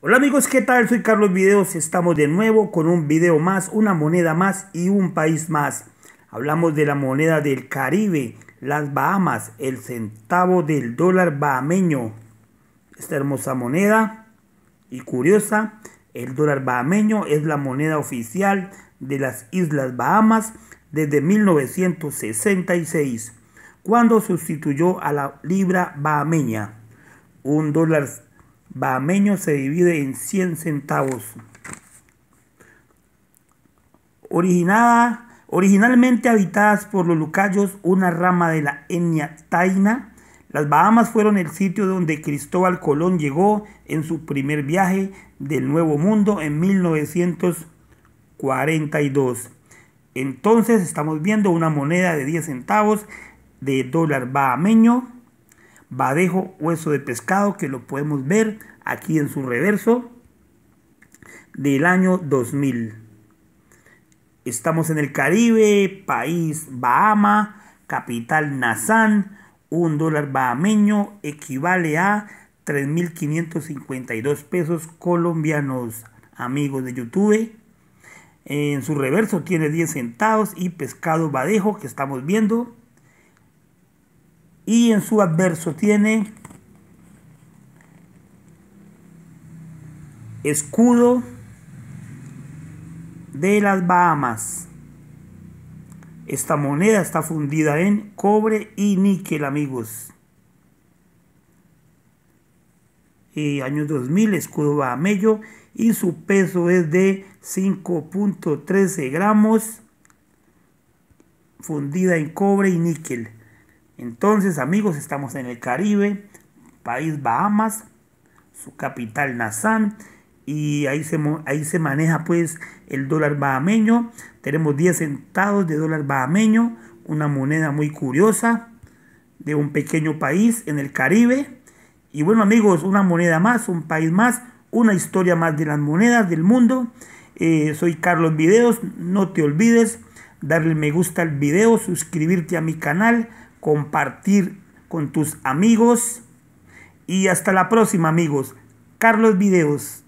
Hola amigos, ¿qué tal? Soy Carlos Videos, estamos de nuevo con un video más, una moneda más y un país más. Hablamos de la moneda del Caribe, las Bahamas, el centavo del dólar bahameño. Esta hermosa moneda y curiosa, el dólar bahameño es la moneda oficial de las Islas Bahamas desde 1966, cuando sustituyó a la libra bahameña. Un dólar Bahameño se divide en 100 centavos. originalmente habitadas por los lucayos, una rama de la etnia taína, las Bahamas fueron el sitio donde Cristóbal Colón llegó en su primer viaje del Nuevo Mundo en 1942. Entonces estamos viendo una moneda de 10 centavos de dólar bahameño badejo, hueso de pescado, que lo podemos ver aquí en su reverso, del año 2000. Estamos en el Caribe, país Bahama, capital Nazán, un dólar bahameño equivale a 3.552 pesos colombianos, amigos de YouTube. En su reverso tiene 10 centavos y pescado badejo que estamos viendo y en su adverso tiene escudo de las Bahamas. Esta moneda está fundida en cobre y níquel, amigos. Y año 2000, escudo bahamello y su peso es de 5.13 gramos fundida en cobre y níquel. Entonces, amigos, estamos en el Caribe, país Bahamas, su capital Nazán, y ahí se, ahí se maneja pues el dólar bahameño. Tenemos 10 centavos de dólar bahameño, una moneda muy curiosa de un pequeño país en el Caribe. Y bueno, amigos, una moneda más, un país más, una historia más de las monedas del mundo. Eh, soy Carlos Videos, no te olvides darle me gusta al video, suscribirte a mi canal, compartir con tus amigos. Y hasta la próxima amigos. Carlos Videos.